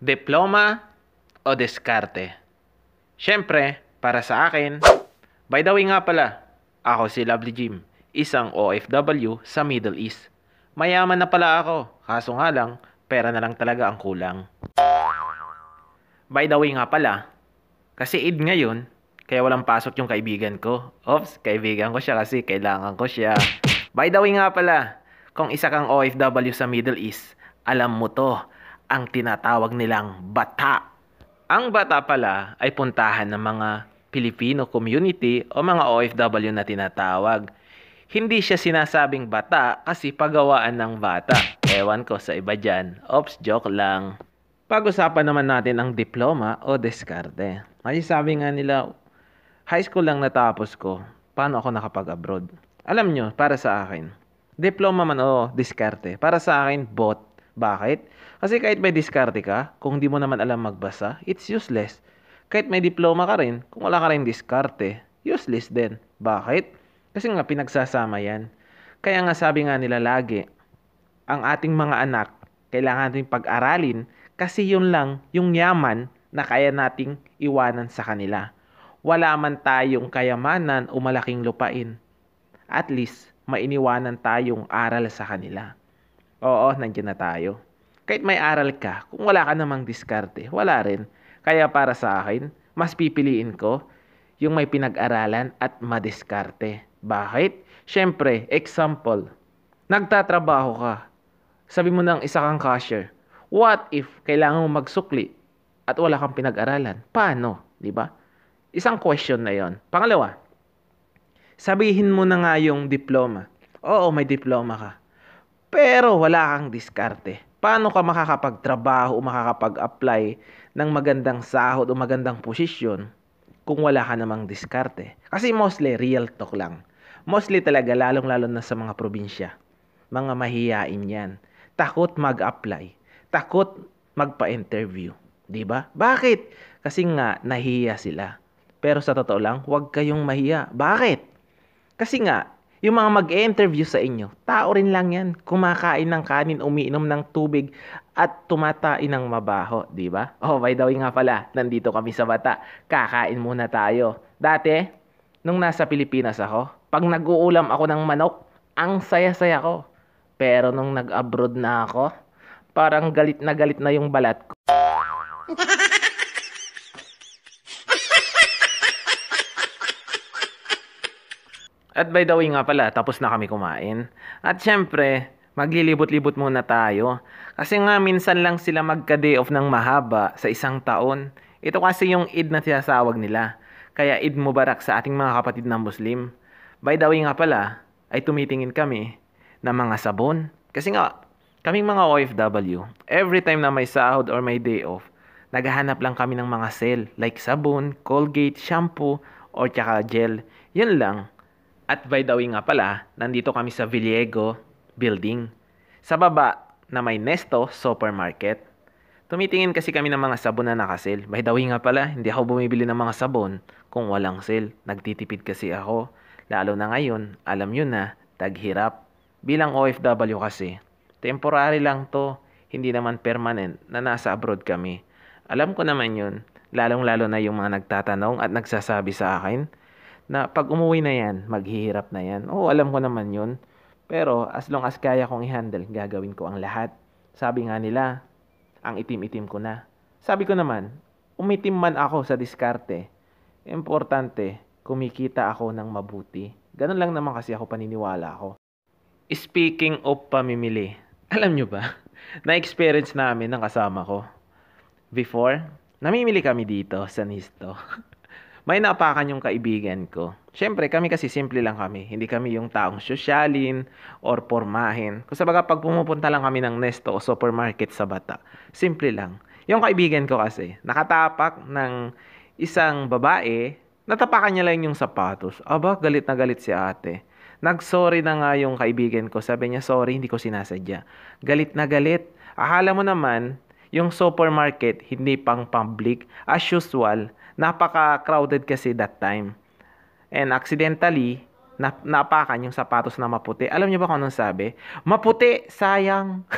diploma o diskarte. Siyempre, para sa akin, by the way nga pala, ako si Lovely Jim, isang OFW sa Middle East. Mayaman na pala ako, kaso nga lang, pera na lang talaga ang kulang. By the way nga pala, kasi id ngayon, kaya walang pasok yung kaibigan ko. Oops, kaibigan ko siya kasi kailangan ko siya. By the way nga pala, kung isa kang OFW sa Middle East, alam mo to, ang tinatawag nilang bata. Ang bata pala ay puntahan ng mga Filipino community o mga OFW na tinatawag. Hindi siya sinasabing bata kasi pagawaan ng bata. Ewan ko sa iba dyan. Oops, joke lang. Pag-usapan naman natin ang diploma o diskarte. May sabi nga nila, high school lang natapos ko. Paano ako nakapag-abroad? Alam nyo, para sa akin, diploma man o diskarte, para sa akin, both bakit? Kasi kahit may diskarte ka, kung hindi mo naman alam magbasa, it's useless. Kahit may diploma ka rin, kung wala ka rin diskarte, useless din. Bakit? Kasi nga pinagsasama yan. Kaya nga sabi nga nila lagi, ang ating mga anak, kailangan natin pag-aralin kasi yun lang yung yaman na kaya nating iwanan sa kanila. Wala man tayong kayamanan o malaking lupain. At least, mainiwanan tayong aral sa kanila oo, nandiyan na tayo. Kahit may aral ka, kung wala ka namang diskarte, wala rin. Kaya para sa akin, mas pipiliin ko yung may pinag-aralan at madiskarte. Bakit? Siyempre, example, nagtatrabaho ka. Sabi mo ng isa kang cashier, what if kailangan mo magsukli at wala kang pinag-aralan? Paano? Di ba? Isang question na yon. Pangalawa, sabihin mo na nga yung diploma. Oo, may diploma ka pero wala kang diskarte. Paano ka makakapagtrabaho o makakapag-apply ng magandang sahod o magandang posisyon kung wala ka namang diskarte? Kasi mostly real talk lang. Mostly talaga lalong-lalo na sa mga probinsya. Mga mahiyain 'yan. Takot mag-apply, takot magpa-interview, 'di ba? Bakit? Kasi nga nahiya sila. Pero sa totoo lang, huwag kayong mahiya. Bakit? Kasi nga, yung mga mag-interview sa inyo, tao rin lang yan. Kumakain ng kanin, umiinom ng tubig, at tumatain ng mabaho, di ba? Oh, by the way nga pala, nandito kami sa bata. Kakain muna tayo. Dati, nung nasa Pilipinas ako, pag nag-uulam ako ng manok, ang saya-saya ko. Pero nung nag-abroad na ako, parang galit na galit na yung balat ko. At by the way nga pala, tapos na kami kumain. At syempre, maglilibot-libot muna tayo. Kasi nga minsan lang sila magka-day off ng mahaba sa isang taon. Ito kasi yung Eid na sinasawag nila. Kaya Eid Mubarak sa ating mga kapatid na Muslim. By the way nga pala, ay tumitingin kami na mga sabon. Kasi nga, kaming mga OFW, every time na may sahod or may day off, naghahanap lang kami ng mga sale like sabon, Colgate, shampoo, or tsaka gel. Yun lang. At by the way nga pala, nandito kami sa Villego building. Sa baba na may Nesto Supermarket. Tumitingin kasi kami ng mga sabon na nakasil. By the way nga pala, hindi ako bumibili ng mga sabon kung walang sale. Nagtitipid kasi ako. Lalo na ngayon, alam yun na, taghirap. Bilang OFW kasi, temporary lang to, hindi naman permanent na nasa abroad kami. Alam ko naman yun, lalong-lalo na yung mga nagtatanong at nagsasabi sa akin na pag umuwi na yan, maghihirap na yan. Oo, alam ko naman yun. Pero as long as kaya kong i-handle, gagawin ko ang lahat. Sabi nga nila, ang itim-itim ko na. Sabi ko naman, umitim man ako sa diskarte. Importante, kumikita ako ng mabuti. Ganun lang naman kasi ako paniniwala ako. Speaking of pamimili, alam nyo ba, na-experience namin ng kasama ko. Before, namimili kami dito sa Nisto. may napakan yung kaibigan ko. Siyempre, kami kasi simple lang kami. Hindi kami yung taong sosyalin or pormahin. Kung baga pag pumupunta lang kami ng Nesto o supermarket sa bata, simple lang. Yung kaibigan ko kasi, nakatapak ng isang babae, natapakan niya lang yung sapatos. Aba, galit na galit si ate. Nag-sorry na nga yung kaibigan ko. Sabi niya, sorry, hindi ko sinasadya. Galit na galit. Akala mo naman, yung supermarket, hindi pang public. As usual, napaka-crowded kasi that time. And accidentally, nap- napakan yung sapatos na maputi. Alam niyo ba kung anong sabi? Maputi, sayang.